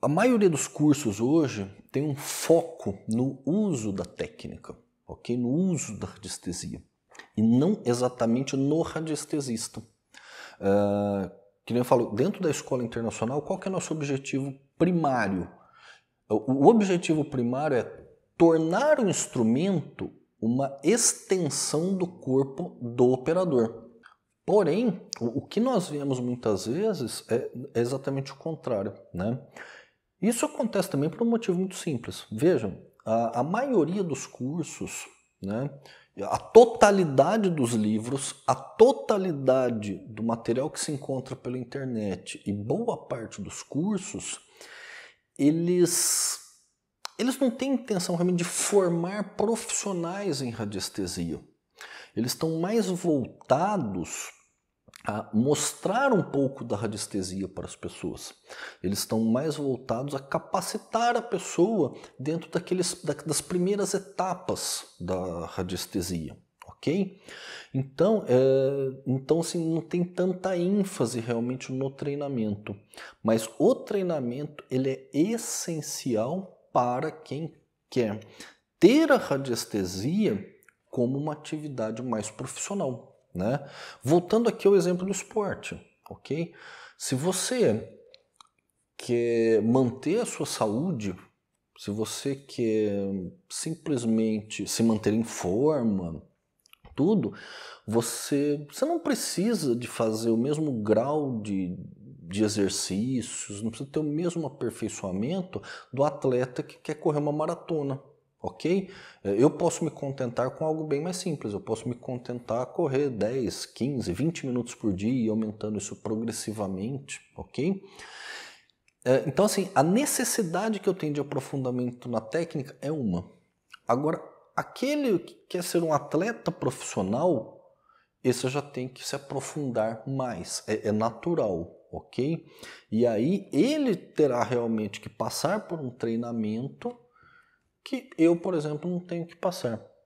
A maioria dos cursos hoje tem um foco no uso da técnica, ok? No uso da radiestesia e não exatamente no radiestesista. Uh, que nem eu falo, dentro da escola internacional, qual é o nosso objetivo primário? O objetivo primário é tornar o instrumento uma extensão do corpo do operador. Porém, o que nós vemos muitas vezes é, é exatamente o contrário, né? Isso acontece também por um motivo muito simples. Vejam, a, a maioria dos cursos, né, a totalidade dos livros, a totalidade do material que se encontra pela internet e boa parte dos cursos, eles eles não têm intenção realmente de formar profissionais em radiestesia. Eles estão mais voltados a mostrar um pouco da radiestesia para as pessoas. Eles estão mais voltados a capacitar a pessoa dentro daqueles, das primeiras etapas da radiestesia. Ok? Então, é, então assim, não tem tanta ênfase realmente no treinamento, mas o treinamento ele é essencial para quem quer ter a radiestesia como uma atividade mais profissional. Né? Voltando aqui ao exemplo do esporte, ok? Se você quer manter a sua saúde, se você quer simplesmente se manter em forma, tudo, você, você não precisa de fazer o mesmo grau de, de exercícios, não precisa ter o mesmo aperfeiçoamento do atleta que quer correr uma maratona ok? É, eu posso me contentar com algo bem mais simples, eu posso me contentar a correr 10, 15, 20 minutos por dia e aumentando isso progressivamente, ok? É, então, assim, a necessidade que eu tenho de aprofundamento na técnica é uma. Agora, aquele que quer ser um atleta profissional, esse já tem que se aprofundar mais, é, é natural, ok? E aí ele terá realmente que passar por um treinamento que eu, por exemplo, não tenho que passar.